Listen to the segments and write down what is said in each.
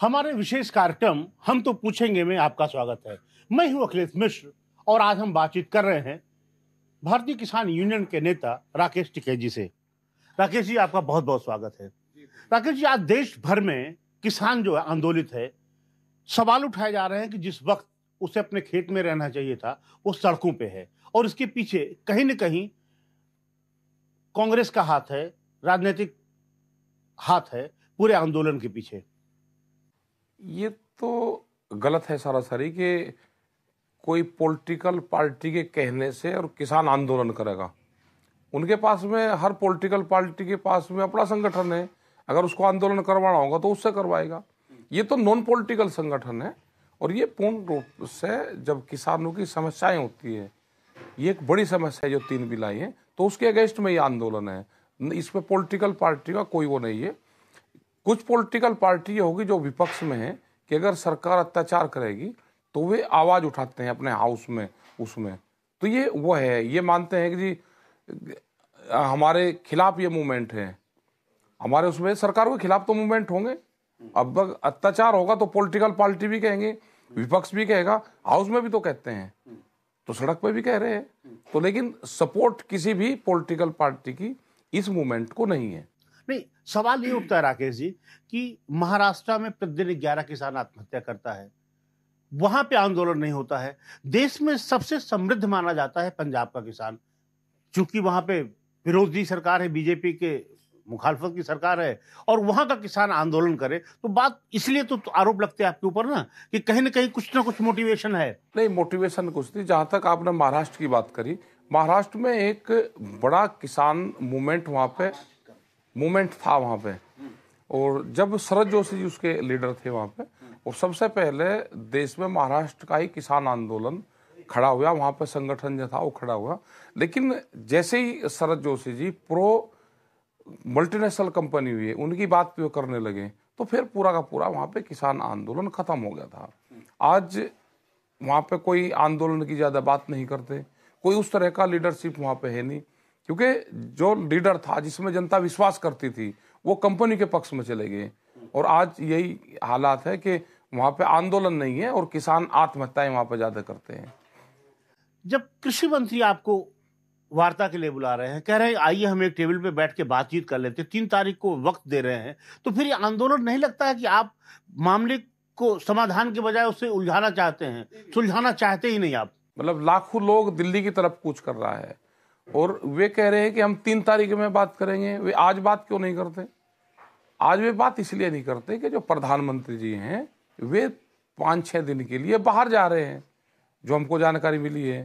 हमारे विशेष कार्यक्रम हम तो पूछेंगे में आपका स्वागत है मैं हूं अखिलेश मिश्र और आज हम बातचीत कर रहे हैं भारतीय किसान यूनियन के नेता राकेश टिके जी से राकेश जी आपका बहुत बहुत स्वागत है राकेश जी आज देश भर में किसान जो है आंदोलित है सवाल उठाए जा रहे हैं कि जिस वक्त उसे अपने खेत में रहना चाहिए था वो सड़कों पे है और इसके पीछे कहीं न कहीं कांग्रेस का हाथ है राजनीतिक हाथ है पूरे आंदोलन के पीछे ये तो गलत है सारा सारी कि कोई पॉलिटिकल पार्टी के कहने से और किसान आंदोलन करेगा उनके पास में हर पॉलिटिकल पार्टी के पास में अपना संगठन है अगर उसको आंदोलन करवाना होगा तो उससे करवाएगा ये तो नॉन पॉलिटिकल संगठन है और ये पूर्ण रूप से जब किसानों की समस्याएं होती है ये एक बड़ी समस्या है जो तीन बिलाई है तो उसके अगेंस्ट में ये आंदोलन है इसमें पॉलिटिकल पार्टी का कोई वो नहीं है कुछ पॉलिटिकल पार्टी होगी जो विपक्ष में है कि अगर सरकार अत्याचार करेगी तो वे आवाज़ उठाते हैं अपने हाउस में उसमें तो ये वो है ये मानते हैं कि जी हमारे खिलाफ ये मूवमेंट है हमारे उसमें सरकार के खिलाफ तो मूवमेंट होंगे अब अत्याचार होगा तो पॉलिटिकल पार्टी भी कहेंगे विपक्ष भी कहेगा हाउस में भी तो कहते हैं तो सड़क पे भी कह रहे हैं तो लेकिन सपोर्ट किसी भी पॉलिटिकल पार्टी की इस मूवमेंट को नहीं है सवाल ये उठता है राकेश जी कि महाराष्ट्र में प्रतिदिन ग्यारह किसान आत्महत्या करता है वहां पे आंदोलन नहीं होता है देश में सबसे समृद्ध माना जाता है पंजाब का किसान चूंकि वहां पे विरोधी सरकार है बीजेपी के मुखालफत की सरकार है और वहां का किसान आंदोलन करे तो बात इसलिए तो, तो आरोप लगते हैं आपके ऊपर ना कि कहीं ना कहीं कुछ ना कुछ मोटिवेशन है नहीं मोटिवेशन कुछ नहीं जहां तक आपने महाराष्ट्र की बात करी महाराष्ट्र में एक बड़ा किसान मूवमेंट वहां पे मूवमेंट था वहाँ पे और जब शरद जोशी जी उसके लीडर थे वहाँ पे और सबसे पहले देश में महाराष्ट्र का ही किसान आंदोलन खड़ा हुआ वहाँ पे संगठन जो था वो खड़ा हुआ लेकिन जैसे ही Sharad Joshi ji pro multinational company हुई है उनकी बात पे करने लगे तो फिर पूरा का पूरा वहाँ पे किसान आंदोलन खत्म हो गया था आज वहाँ पे कोई आंदोलन की ज़्यादा बात नहीं करते कोई उस तरह का लीडरशिप वहाँ पे है नहीं क्योंकि जो लीडर था जिसमें जनता विश्वास करती थी वो कंपनी के पक्ष में चले गए और आज यही हालात है कि वहाँ पे आंदोलन नहीं है और किसान आत्महत्याएं वहाँ पे ज़्यादा करते हैं जब कृषि मंत्री आपको वार्ता के लिए बुला रहे हैं कह रहे हैं आइए हम एक टेबल पे बैठ के बातचीत कर लेते हैं तीन तारीख को वक्त दे रहे हैं तो फिर ये आंदोलन नहीं लगता है कि आप मामले को समाधान के बजाय उससे उलझाना चाहते हैं सुलझाना चाहते ही नहीं आप मतलब लाखों लोग दिल्ली की तरफ कूच कर रहा है और वे कह रहे हैं कि हम तीन तारीख में बात करेंगे वे आज बात क्यों नहीं करते आज वे बात इसलिए नहीं करते कि जो प्रधानमंत्री जी हैं वे पाँच छः दिन के लिए बाहर जा रहे हैं जो हमको जानकारी मिली है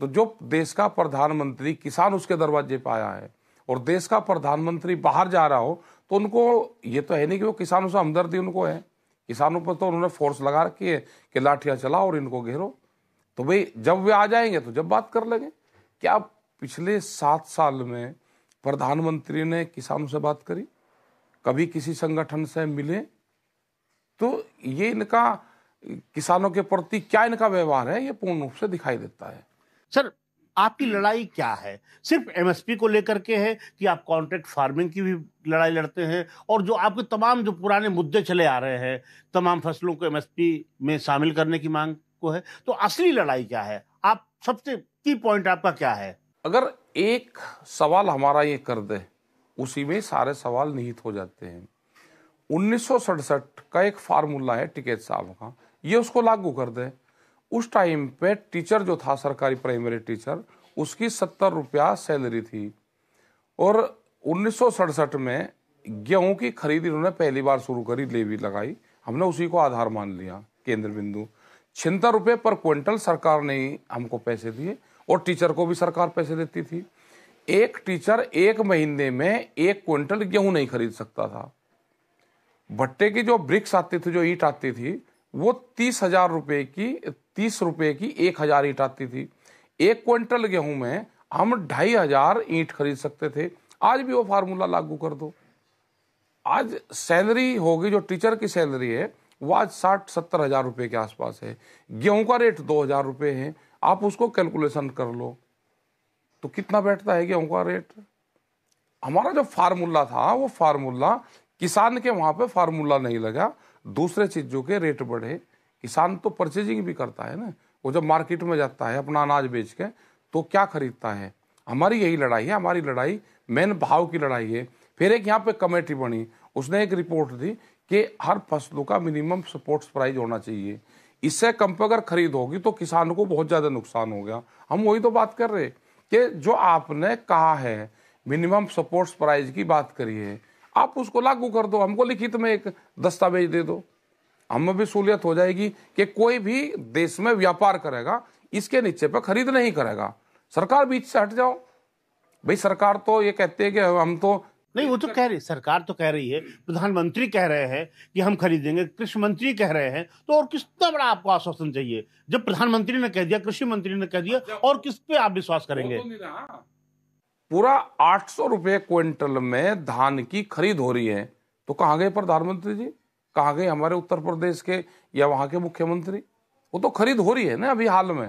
तो जो देश का प्रधानमंत्री किसान उसके दरवाजे पर आया है और देश का प्रधानमंत्री बाहर जा रहा हो तो उनको ये तो है नहीं कि वो किसानों से हमदर्दी उनको है किसानों पर तो उन्होंने फोर्स लगा रखी है कि लाठियाँ चलाओ और इनको घेरो तो भाई जब वे आ जाएंगे तो जब बात कर लेंगे क्या पिछले सात साल में प्रधानमंत्री ने किसानों से बात करी कभी किसी संगठन से मिले तो ये इनका किसानों के प्रति क्या इनका व्यवहार है ये पूर्ण रूप से दिखाई देता है सर आपकी लड़ाई क्या है सिर्फ एमएसपी को लेकर के है कि आप कॉन्ट्रैक्ट फार्मिंग की भी लड़ाई लड़ते हैं और जो आपके तमाम जो पुराने मुद्दे चले आ रहे हैं तमाम फसलों को एमएसपी में शामिल करने की मांग को है तो असली लड़ाई क्या है आप सबसे की पॉइंट आपका क्या है अगर एक सवाल हमारा ये कर दे उसी में सारे सवाल निहित हो जाते हैं उन्नीस का एक फार्मूला है टिकेत साहब का ये उसको लागू कर दे उस टाइम पे टीचर जो था सरकारी प्राइमरी टीचर उसकी सत्तर रुपया सैलरी थी और उन्नीस में गेहूं की खरीद इन्होंने पहली बार शुरू करी लेवी लगाई हमने उसी को आधार मान लिया केंद्र बिंदु छिहत्तर रुपये पर क्विंटल सरकार ने हमको पैसे दिए और टीचर को भी सरकार पैसे देती थी एक टीचर एक महीने में एक क्विंटल गेहूं नहीं खरीद सकता था भट्टे की जो ब्रिक्स आती थी जो ईट आती थी वो तीस हजार रुपए की तीस रुपए की एक हजार ईट आती थी एक क्विंटल गेहूं में हम ढाई हजार ईट खरीद सकते थे आज भी वो फार्मूला लागू कर दो आज सैलरी होगी जो टीचर की सैलरी है वो आज साठ सत्तर हजार रुपए के आसपास है गेहूं का रेट दो हजार रुपए है आप उसको कैलकुलेशन कर लो तो कितना बैठता है गेहूं का रेट हमारा जो फार्मूला था वो फार्मूला किसान के वहां पे फार्मूला नहीं लगा दूसरे चीजों के रेट बढ़े किसान तो परचेजिंग भी करता है ना वो जब मार्केट में जाता है अपना अनाज बेच के तो क्या खरीदता है हमारी यही लड़ाई है हमारी लड़ाई मेन भाव की लड़ाई है फिर एक यहाँ पे कमेटी बनी उसने एक रिपोर्ट दी कि हर फसलों का मिनिमम सपोर्ट्स प्राइस होना चाहिए इससे कम पर अगर खरीद होगी तो किसानों को बहुत ज़्यादा नुकसान हो गया हम वही तो बात कर रहे कि जो आपने कहा है मिनिमम सपोर्ट प्राइस की बात करी है आप उसको लागू कर दो हमको लिखित में एक दस्तावेज दे दो हमें भी सहूलियत हो जाएगी कि कोई भी देश में व्यापार करेगा इसके नीचे पर खरीद नहीं करेगा सरकार बीच से हट जाओ भाई सरकार तो ये कहती है कि हम तो नहीं वो तो कह रही सरकार तो कह रही है प्रधानमंत्री कह रहे हैं कि हम खरीदेंगे कृषि मंत्री कह रहे हैं तो और कितना बड़ा आपको आश्वासन चाहिए जब प्रधानमंत्री ने कह दिया कृषि मंत्री ने कह दिया अच्छा, और किस पे आप विश्वास तो करेंगे पूरा आठ सौ रुपये क्विंटल में धान की खरीद हो रही है तो कहाँ गए प्रधानमंत्री जी कहाँ गए हमारे उत्तर प्रदेश के या वहाँ के मुख्यमंत्री वो तो खरीद हो रही है ना अभी हाल में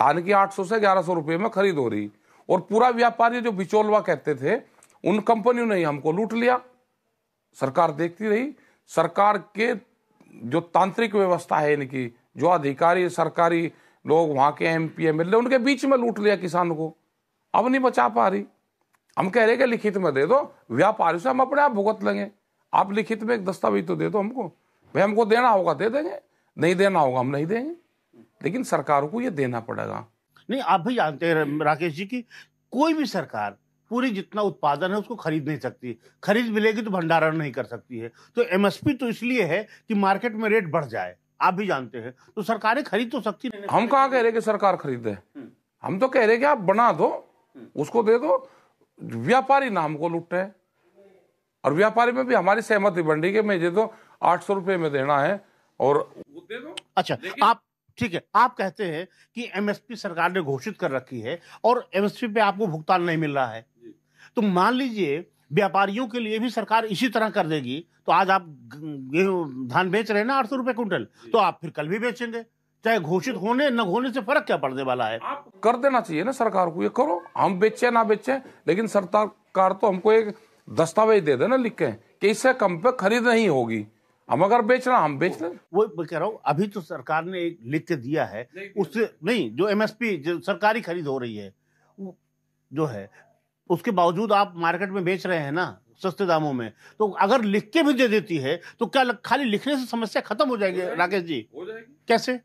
धान की 800 से 1100 रुपए में खरीद हो रही और पूरा व्यापारी जो बिचोलवा कहते थे उन कंपनियों ने हमको लूट लिया सरकार देखती रही सरकार के जो तांत्रिक व्यवस्था है इनकी जो अधिकारी सरकारी लोग वहां के एम पी एम एल उनके बीच में लूट लिया किसान को अब नहीं बचा पा रही हम कह रहे कि लिखित में दे दो व्यापारी से हम अपने आप भुगत लेंगे आप लिखित में एक दस्तावेज तो दे दो हमको भाई हमको देना होगा दे देंगे नहीं देना होगा हम नहीं देंगे लेकिन सरकारों को ये देना पड़ेगा नहीं आप भी जानते हैं राकेश जी की कोई भी सरकार पूरी जितना उत्पादन है उसको खरीद नहीं सकती खरीद मिलेगी तो भंडारण नहीं कर सकती है तो एमएसपी तो इसलिए है कि मार्केट में रेट बढ़ जाए आप भी जानते हैं तो सरकारें खरीद तो सकती नहीं हम कहा कह रहे कि सरकार खरीदे हम्म। हम तो कह रहे कि आप बना दो हम्म। उसको दे दो व्यापारी नाम को लुटे और व्यापारी में भी हमारी सहमति बन रही है मैं दे दो तो आठ सौ रुपये में देना है और दे दो अच्छा आप ठीक है आप कहते हैं कि एमएसपी सरकार ने घोषित कर रखी है और एमएसपी पे आपको भुगतान नहीं मिल रहा है तो मान लीजिए व्यापारियों के लिए भी सरकार इसी तरह कर देगी तो आज आप गेहूँ धान बेच रहे हैं ना आठ सौ रुपये कुंटल तो आप फिर कल भी बेचेंगे चाहे घोषित होने न होने से फर्क क्या पड़ने वाला है आप कर देना चाहिए ना सरकार को ये करो हम बेचे ना बेचे लेकिन सरकार तो हमको एक दस्तावेज दे देना लिख के कि इससे कम पे खरीद नहीं होगी हम अगर बेच रहे हम बेच रहे वो मैं कह रहा हूँ अभी तो सरकार ने एक लिख के दिया है उससे नहीं जो एमएसपी जो सरकारी खरीद हो रही है जो है उसके बावजूद आप मार्केट में बेच रहे हैं ना सस्ते दामों में तो अगर लिख के भी दे देती है तो क्या खाली लिखने से समस्या खत्म हो जाएगी राकेश जी हो जाएगी कैसे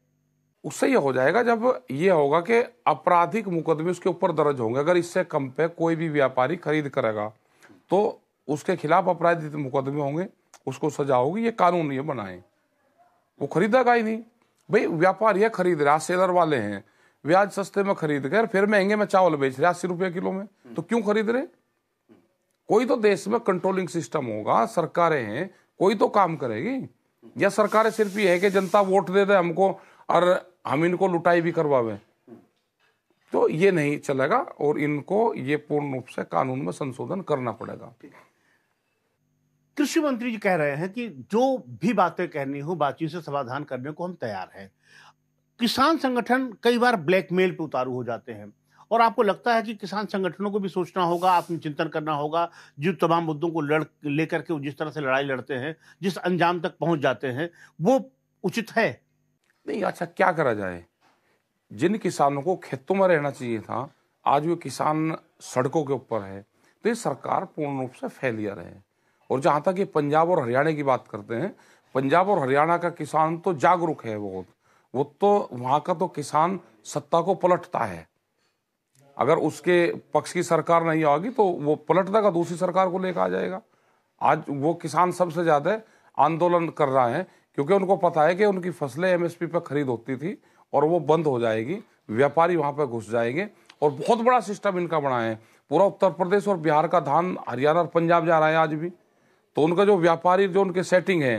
उससे ये हो जाएगा जब ये होगा कि आपराधिक मुकदमे उसके ऊपर दर्ज होंगे अगर इससे कम पे कोई भी व्यापारी खरीद करेगा तो उसके खिलाफ आपराधिक मुकदमे होंगे उसको सजा होगी ये कानून ये बनाए वो खरीदेगा ही नहीं भाई व्यापारी है खरीद रहा सेलर वाले हैं ब्याज सस्ते में खरीद कर फिर महंगे में चावल बेच रहे अस्सी रुपये किलो में तो क्यों खरीद रहे कोई तो देश में कंट्रोलिंग सिस्टम होगा सरकारें हैं कोई तो काम करेगी या सरकारें सिर्फ ये है कि जनता वोट दे दे हमको और हम इनको लुटाई भी करवावे तो ये नहीं चलेगा और इनको ये पूर्ण रूप से कानून में संशोधन करना पड़ेगा कृषि मंत्री जी कह रहे हैं कि जो भी बातें कहनी हो बातचीत से समाधान करने को हम तैयार हैं किसान संगठन कई बार ब्लैकमेल पे उतारू हो जाते हैं और आपको लगता है कि किसान संगठनों को भी सोचना होगा आत्मचिंतन करना होगा जो तमाम मुद्दों को लड़ लेकर के जिस तरह से लड़ाई लड़ते हैं जिस अंजाम तक पहुंच जाते हैं वो उचित है नहीं अच्छा क्या करा जाए जिन किसानों को खेतों में रहना चाहिए था आज वे किसान सड़कों के ऊपर है तो ये सरकार पूर्ण रूप से फेलियर है और जहाँ तक ये पंजाब और हरियाणा की बात करते हैं पंजाब और हरियाणा का किसान तो जागरूक है बहुत वो तो वहाँ का तो किसान सत्ता को पलटता है अगर उसके पक्ष की सरकार नहीं आगी तो वो पलट देगा दूसरी सरकार को लेकर आ जाएगा आज वो किसान सबसे ज़्यादा आंदोलन कर रहा है क्योंकि उनको पता है कि उनकी फसलें एमएसपी पर खरीद होती थी और वो बंद हो जाएगी व्यापारी वहां पर घुस जाएंगे और बहुत बड़ा सिस्टम इनका बना है पूरा उत्तर प्रदेश और बिहार का धान हरियाणा और पंजाब जा रहा है आज भी तो उनका जो व्यापारी जो उनके सेटिंग है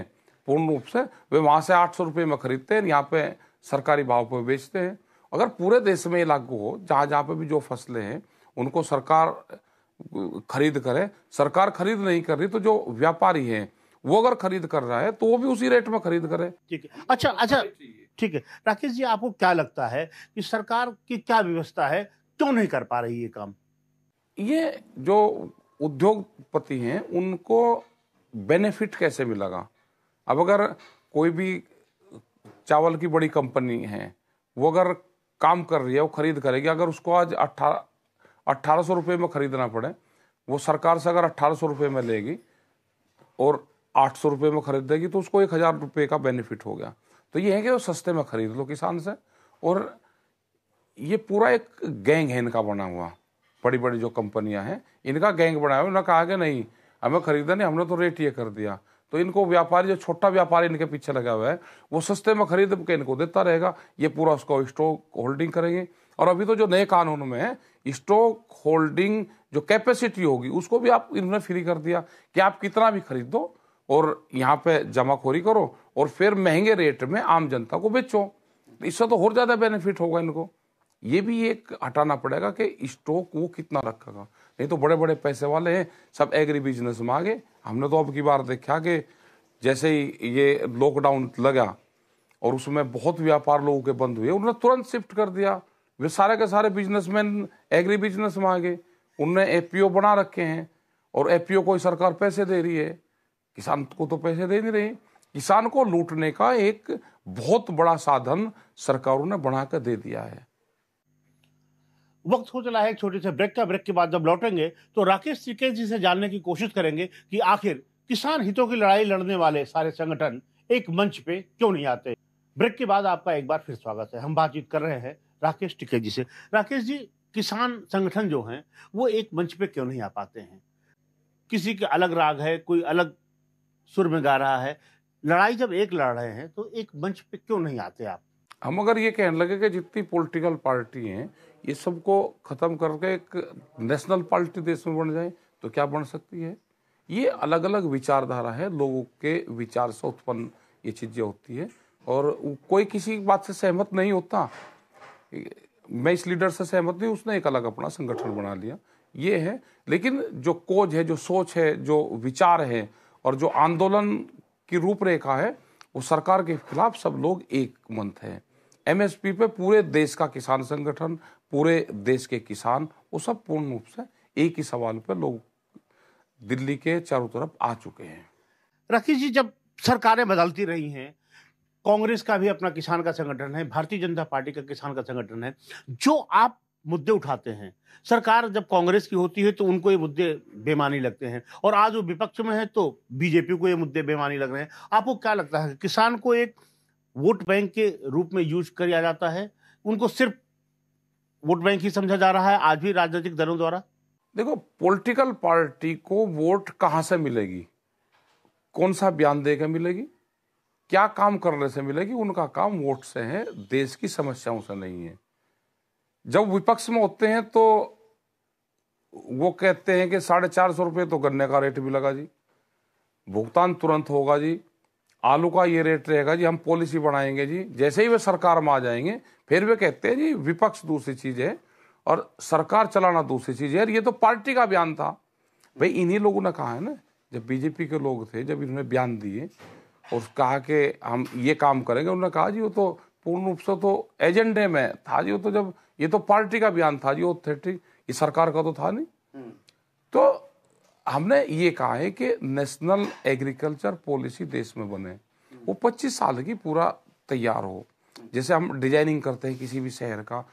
पूर्ण रूप से वे वहाँ से आठ सौ रुपये में खरीदते हैं यहाँ पे सरकारी भाव पर बेचते हैं अगर पूरे देश में ये लागू हो जहाँ जहाँ पे भी जो फसलें हैं उनको सरकार खरीद करे सरकार खरीद नहीं कर रही तो जो व्यापारी है वो अगर खरीद कर रहा है तो वो भी उसी रेट में खरीद करे ठीक है अच्छा अच्छा ठीक है राकेश जी आपको क्या लगता है कि सरकार की क्या व्यवस्था है क्यों नहीं कर पा रही ये काम ये जो उद्योगपति हैं उनको बेनिफिट कैसे मिलेगा अब अगर कोई भी चावल की बड़ी कंपनी है वो अगर काम कर रही है वो खरीद करेगी अगर उसको आज अट्ठारह अट्ठारह सौ रुपये में ख़रीदना पड़े वो सरकार से अगर अट्ठारह सौ रुपये में लेगी और आठ सौ रुपये में खरीद देगी तो उसको एक हज़ार रुपये का बेनिफिट हो गया तो ये है कि वो सस्ते में ख़रीद लो किसान से और ये पूरा एक गैंग है इनका बना हुआ बड़ी बड़ी जो कंपनियां हैं इनका गैंग बनाया उन्होंने कहा कि नहीं हमें खरीदा नहीं हमने तो रेट ये कर दिया तो इनको व्यापारी जो छोटा व्यापारी इनके पीछे लगा हुआ है वो सस्ते में खरीद के इनको देता रहेगा ये पूरा उसको स्टॉक होल्डिंग करेंगे और अभी तो जो नए कानून में है स्टॉक होल्डिंग जो कैपेसिटी होगी उसको भी आप इन्होंने फ्री कर दिया कि आप कितना भी खरीद दो और यहाँ पे जमाखोरी करो और फिर महंगे रेट में आम जनता को बेचो इससे तो और ज़्यादा बेनिफिट होगा इनको ये भी एक हटाना पड़ेगा कि स्टॉक वो कितना रखेगा नहीं तो बड़े बड़े पैसे वाले हैं सब एग्री बिजनेस में आगे हमने तो अब की बार देखा कि जैसे ही ये लॉकडाउन लगा और उसमें बहुत व्यापार लोगों के बंद हुए उन्होंने तुरंत शिफ्ट कर दिया वे सारे के सारे बिजनेसमैन एग्री बिजनेस में आ गए उनने एपीओ बना रखे हैं और एपीओ कोई सरकार पैसे दे रही है किसान को तो पैसे दे नहीं रही किसान को लूटने का एक बहुत बड़ा साधन सरकारों ने बना कर दे दिया है वक्त हो चला है एक छोटे से ब्रेक का ब्रेक के बाद जब लौटेंगे तो राकेश टिकैत जी से जानने की कोशिश करेंगे कि आखिर किसान हितों की लड़ाई लड़ने वाले सारे संगठन एक मंच पे क्यों नहीं आते ब्रेक के बाद आपका एक बार फिर स्वागत है हम बातचीत कर रहे हैं राकेश टिकेश जी से राकेश जी किसान संगठन जो हैं वो एक मंच पे क्यों नहीं आ पाते हैं किसी के अलग राग है कोई अलग सुर में गा रहा है लड़ाई जब एक लड़ रहे हैं तो एक मंच पे क्यों नहीं आते आप हम अगर ये कहने लगे कि जितनी पॉलिटिकल पार्टी हैं ये सबको ख़त्म करके एक नेशनल पार्टी देश में बन जाए तो क्या बन सकती है ये अलग अलग विचारधारा है लोगों के विचार से उत्पन्न ये चीज़ें होती है और कोई किसी बात से सहमत नहीं होता मैं इस लीडर से सहमत नहीं उसने एक अलग अपना संगठन बना लिया ये है लेकिन जो कोज है जो सोच है जो विचार है और जो आंदोलन की रूपरेखा है वो सरकार के खिलाफ सब लोग एक मंथ है एमएसपी पे पूरे देश का किसान संगठन पूरे देश के किसान वो सब पूर्ण रूप से एक ही सवाल पे लोग दिल्ली के चारों तरफ आ चुके हैं राकेश जी जब सरकारें बदलती रही हैं कांग्रेस का भी अपना किसान का संगठन है भारतीय जनता पार्टी का किसान का संगठन है जो आप मुद्दे उठाते हैं सरकार जब कांग्रेस की होती है तो उनको ये मुद्दे बेमानी लगते हैं और आज वो विपक्ष में है तो बीजेपी को ये मुद्दे बेमानी लग रहे हैं आपको क्या लगता है किसान को एक वोट बैंक के रूप में यूज किया जाता है उनको सिर्फ वोट बैंक ही समझा जा रहा है आज भी राजनीतिक दलों द्वारा देखो पॉलिटिकल पार्टी को वोट कहाँ से मिलेगी कौन सा बयान दे के मिलेगी क्या काम करने से मिलेगी उनका काम वोट से है देश की समस्याओं से नहीं है जब विपक्ष में होते हैं तो वो कहते हैं कि साढ़े चार सौ रुपये तो गन्ने का रेट भी लगा जी भुगतान तुरंत होगा जी आलू का ये रेट रहेगा जी हम पॉलिसी बनाएंगे जी जैसे ही वे सरकार में आ जाएंगे फिर वे कहते हैं जी विपक्ष दूसरी चीज़ है और सरकार चलाना दूसरी चीज़ है और ये तो पार्टी का बयान था भाई इन्हीं लोगों ने कहा है ना जब बीजेपी के लोग थे जब इन्होंने बयान दिए और कहा कि हम ये काम करेंगे उन्होंने कहा जी वो तो पूर्ण रूप से तो एजेंडे में था जी वो तो जब ये तो पार्टी का बयान था जी वो थे ये सरकार का तो था नहीं हम्म। तो हमने ये कहा है कि नेशनल एग्रीकल्चर पॉलिसी देश में बने वो 25 साल की पूरा तैयार हो जैसे हम डिजाइनिंग करते हैं किसी भी शहर का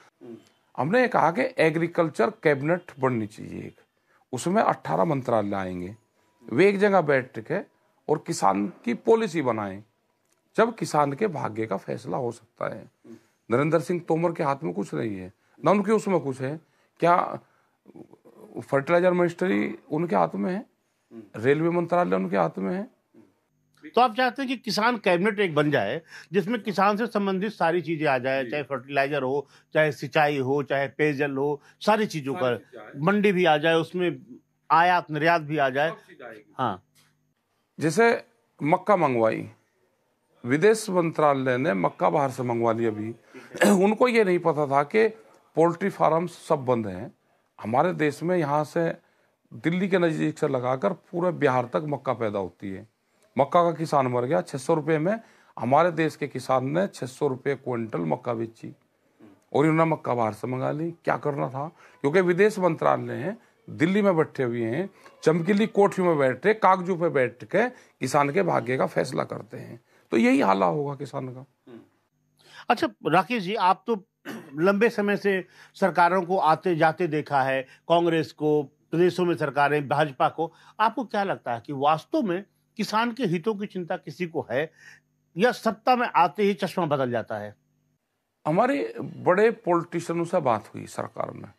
हमने ये कहा कि एग्रीकल्चर कैबिनेट बननी चाहिए एक उसमें 18 मंत्रालय आएंगे वे एक जगह बैठ के और किसान की पॉलिसी बनाएं जब किसान के भाग्य का फैसला हो सकता है नरेंद्र सिंह तोमर के हाथ में कुछ नहीं है ना उनके उसमें कुछ है क्या फर्टिलाइजर मिनिस्ट्री उनके हाथ में है रेलवे मंत्रालय उनके हाथ में है तो आप चाहते हैं कि किसान कैबिनेट एक बन जाए जिसमें किसान से संबंधित सारी चीजें आ जाए चाहे फर्टिलाइजर हो चाहे सिंचाई हो चाहे पेयजल हो सारी चीजों पर मंडी भी आ जाए उसमें आयात निर्यात भी आ जाए हाँ जैसे मक्का मंगवाई विदेश मंत्रालय ने मक्का बाहर से मंगवा लिया अभी उनको ये नहीं पता था कि पोल्ट्री फार्म सब बंद हैं हमारे देश में यहाँ से दिल्ली के नज़दीक से लगाकर पूरे बिहार तक मक्का पैदा होती है मक्का का किसान मर गया छः सौ रुपये में हमारे देश के किसान ने छः सौ रुपये क्विंटल मक्का बेची और इन्होंने मक्का बाहर से मंगा ली क्या करना था क्योंकि विदेश मंत्रालय हैं दिल्ली में बैठे हुए हैं चमकीली कोठियों में बैठे कागजू पे बैठ के किसान के भाग्य का फैसला करते हैं तो यही हाला होगा किसान का अच्छा राकेश जी आप तो लंबे समय से सरकारों को आते जाते देखा है कांग्रेस को प्रदेशों में सरकारें भाजपा को आपको क्या लगता है कि वास्तव में किसान के हितों की चिंता किसी को है या सत्ता में आते ही चश्मा बदल जाता है हमारे बड़े पॉलिटिशियनों से बात हुई सरकार में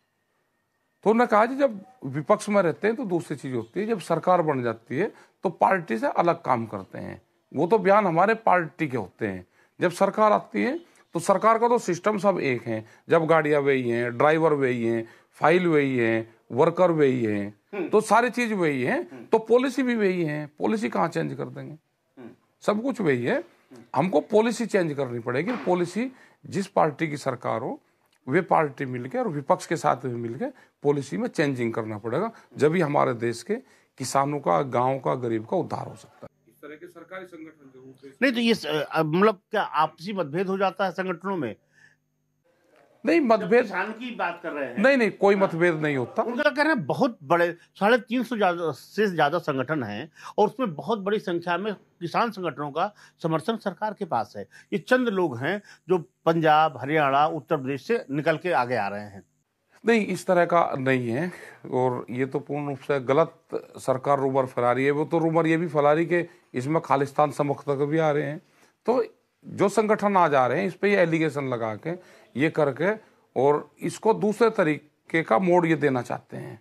तो उन्होंने कहा जब विपक्ष में रहते हैं तो दूसरी चीज होती है जब सरकार बन जाती है तो पार्टी से अलग काम करते हैं वो तो बयान हमारे पार्टी के होते हैं जब सरकार आती है तो सरकार का तो सिस्टम सब एक है जब गाड़ियां वही हैं ड्राइवर वही हैं फाइल वही है वर्कर वही है हम्म। तो सारी चीज वही है हम्म। तो पॉलिसी भी वही है पॉलिसी कहाँ चेंज कर देंगे हम्म। सब कुछ वही है हमको पॉलिसी चेंज करनी पड़ेगी पॉलिसी जिस पार्टी की सरकार हो वे पार्टी मिलकर और विपक्ष के साथ भी मिलकर पॉलिसी में चेंजिंग करना पड़ेगा जब ही हमारे देश के किसानों का गांव का गरीब का उद्धार हो सकता है लेकिन सरकारी संगठन जरूर नहीं तो ये मतलब क्या आपसी मतभेद हो जाता है संगठनों में नहीं मतभेद किसान की बात कर रहे हैं नहीं नहीं कोई मतभेद नहीं होता उनका रहे हैं बहुत बड़े साढ़े तीन सौ से ज़्यादा संगठन हैं और उसमें बहुत बड़ी संख्या में किसान संगठनों का समर्थन सरकार के पास है ये चंद लोग हैं जो पंजाब हरियाणा उत्तर प्रदेश से निकल के आगे आ रहे हैं नहीं इस तरह का नहीं है और ये तो पूर्ण रूप से गलत सरकार रूबर फैला रही है वो तो रूबर ये भी फैला रही कि इसमें खालिस्तान समर्थक भी आ रहे हैं तो जो संगठन आ जा रहे हैं इस पर एलिगेशन लगा के ये करके और इसको दूसरे तरीके का मोड ये देना चाहते हैं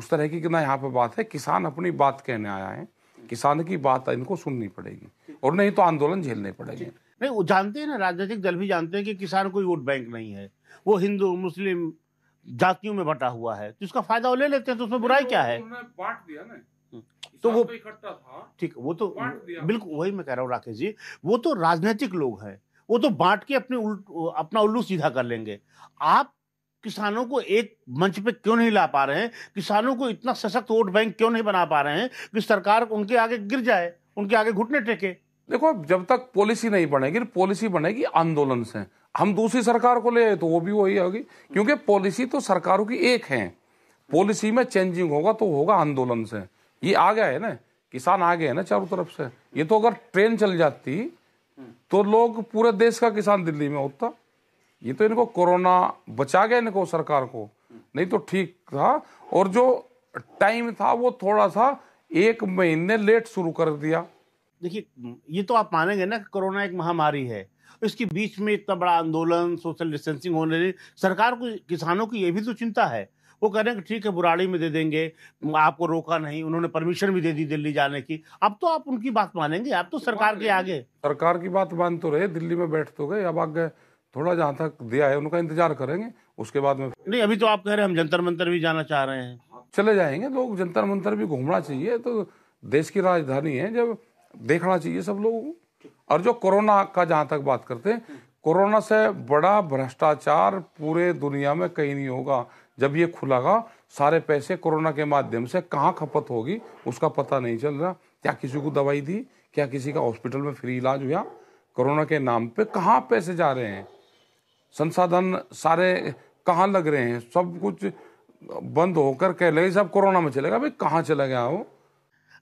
उस तरह की ना यहाँ पे बात है किसान अपनी बात कहने आया है किसान की बात इनको सुननी पड़ेगी और नहीं तो आंदोलन झेलने पड़ेंगे नहीं वो जानते हैं ना राजनीतिक दल भी जानते हैं कि किसान कोई वोट बैंक नहीं है वो हिंदू मुस्लिम जातियों में बटा हुआ है तो इसका फायदा वो ले लेते हैं तो उसमें बुराई तो क्या है बांट दिया ना हम्म। तो वो ठीक वो तो बिल्कुल वही मैं कह रहा हूँ राकेश जी वो तो राजनीतिक लोग हैं वो तो बांट के अपने उल्ट अपना उल्लू सीधा कर लेंगे आप किसानों को एक मंच पे क्यों नहीं ला पा रहे हैं किसानों को इतना सशक्त वोट बैंक क्यों नहीं बना पा रहे हैं कि सरकार उनके आगे गिर जाए उनके आगे घुटने टेके देखो जब तक पॉलिसी नहीं बनेगी पॉलिसी बनेगी आंदोलन से हम दूसरी सरकार को ले आए तो वो भी वही होगी क्योंकि पॉलिसी तो सरकारों की एक है पॉलिसी में चेंजिंग होगा तो होगा आंदोलन से ये आ गया है ना किसान आ गए हैं ना चारों तरफ से ये तो अगर ट्रेन चल जाती तो लोग पूरे देश का किसान दिल्ली में होता ये तो इनको कोरोना बचा गया इनको सरकार को नहीं तो ठीक था और जो टाइम था वो थोड़ा सा एक महीने लेट शुरू कर दिया देखिए ये तो आप मानेंगे ना कि कोरोना एक महामारी है इसके बीच में इतना बड़ा आंदोलन सोशल डिस्टेंसिंग होने लगी सरकार को किसानों की ये भी तो चिंता है वो कह रहे हैं कि ठीक है बुराड़ी में दे देंगे आपको रोका नहीं उन्होंने परमिशन भी दे दी दिल्ली जाने की अब तो आप उनकी बात मानेंगे आप तो सरकार के आगे सरकार की बात मान तो रहे दिल्ली में बैठ तो गए अब आ गए थोड़ा जहाँ तक दिया है उनका इंतजार करेंगे उसके बाद में नहीं अभी तो आप कह रहे हैं हम जंतर मंतर भी जाना चाह रहे हैं चले जाएंगे लोग जंतर मंतर भी घूमना चाहिए तो देश की राजधानी है जब देखना चाहिए सब लोगों को और जो कोरोना का जहां तक बात करते हैं कोरोना से बड़ा भ्रष्टाचार पूरे दुनिया में कहीं नहीं होगा जब ये खुलागा सारे पैसे कोरोना के माध्यम से कहाँ खपत होगी उसका पता नहीं चल रहा क्या किसी को दवाई दी क्या किसी का हॉस्पिटल में फ्री इलाज हुआ कोरोना के नाम पे कहाँ पैसे जा रहे हैं संसाधन सारे कहाँ लग रहे हैं सब कुछ बंद होकर कह लगे सब कोरोना में चलेगा भाई कहाँ चला गया वो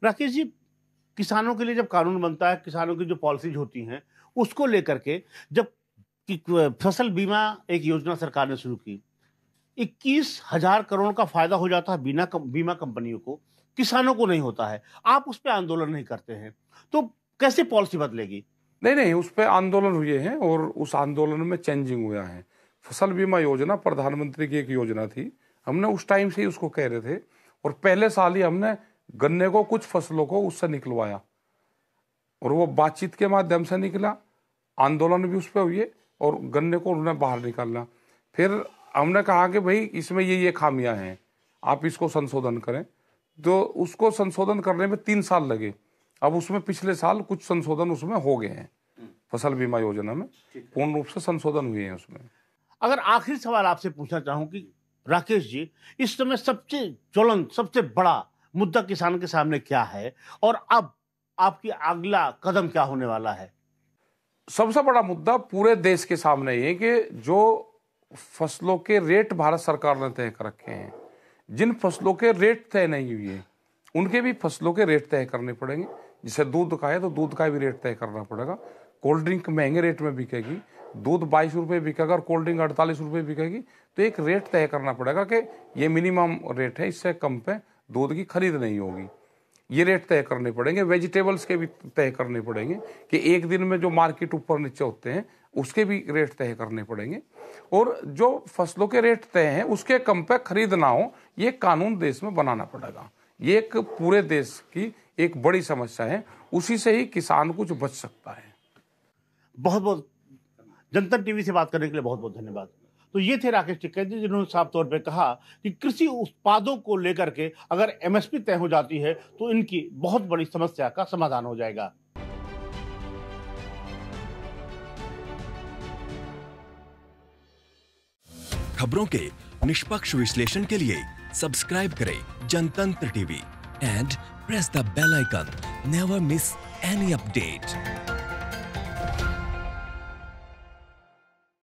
राकेश जी किसानों के लिए जब कानून बनता है किसानों की जो पॉलिसीज होती हैं उसको लेकर के जब फसल बीमा एक योजना सरकार ने शुरू की इक्कीस हजार करोड़ का फायदा हो जाता है बिना कम, बीमा कंपनियों को किसानों को नहीं होता है आप उस पर आंदोलन नहीं करते हैं तो कैसे पॉलिसी बदलेगी नहीं नहीं उस पर आंदोलन हुए हैं और उस आंदोलन में चेंजिंग हुआ है फसल बीमा योजना प्रधानमंत्री की एक योजना थी हमने उस टाइम से ही उसको कह रहे थे और पहले साल ही हमने गन्ने को कुछ फसलों को उससे निकलवाया और वो बातचीत के माध्यम से निकला आंदोलन भी उस पर हुए और गन्ने को उन्होंने बाहर निकालना फिर हमने कहा कि भाई इसमें ये ये खामियां हैं आप इसको संशोधन करें तो उसको संशोधन करने में तीन साल लगे अब उसमें पिछले साल कुछ संशोधन उसमें हो गए हैं फसल बीमा योजना में पूर्ण रूप से संशोधन हुए हैं उसमें अगर आखिरी सवाल आपसे पूछना चाहूँ कि राकेश जी इस समय सबसे ज्वलन सबसे बड़ा मुद्दा किसान के सामने क्या है और अब आपकी अगला कदम क्या होने वाला है सबसे बड़ा मुद्दा पूरे देश के सामने ये कि जो फसलों के रेट भारत सरकार ने तय कर रखे हैं जिन फसलों के रेट तय नहीं हुए उनके भी फसलों के रेट तय करने पड़ेंगे जैसे दूध का है तो दूध का भी रेट तय करना पड़ेगा कोल्ड ड्रिंक महंगे रेट में बिकेगी दूध बाईस रुपये बिकेगा और कोल्ड ड्रिंक अड़तालीस रुपये बिकेगी तो एक रेट तय करना पड़ेगा कि ये मिनिमम रेट है इससे कम पे दूध की खरीद नहीं होगी ये रेट तय करने पड़ेंगे वेजिटेबल्स के भी तय करने पड़ेंगे कि एक दिन में जो मार्केट ऊपर नीचे होते हैं उसके भी रेट तय करने पड़ेंगे और जो फसलों के रेट तय हैं उसके कम पे खरीद ना हो ये कानून देश में बनाना पड़ेगा ये एक पूरे देश की एक बड़ी समस्या है उसी से ही किसान कुछ बच सकता है बहुत बहुत जनतन टीवी से बात करने के लिए बहुत बहुत धन्यवाद तो ये थे राकेश टिकैत जिन्होंने साफ तौर पे कहा कि कृषि उत्पादों को लेकर के अगर एमएसपी तय हो जाती है तो इनकी बहुत बड़ी समस्या का समाधान हो जाएगा खबरों के निष्पक्ष विश्लेषण के लिए सब्सक्राइब करें Jantantra TV and press the bell icon never miss any update